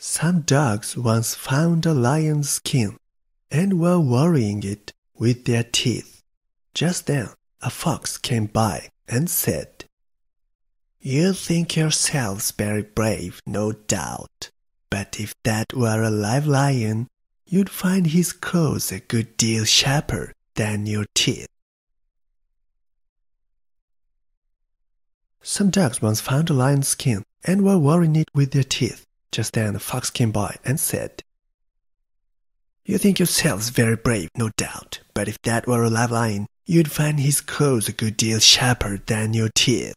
Some dogs once found a lion's skin and were worrying it with their teeth. Just then, a fox came by and said, You think yourselves very brave, no doubt, but if that were a live lion, you'd find his claws a good deal sharper than your teeth. Some dogs once found a lion's skin and were worrying it with their teeth. Just then a fox came by and said, You think yourselves very brave, no doubt, but if that were a live lion, you'd find his claws a good deal sharper than your teeth.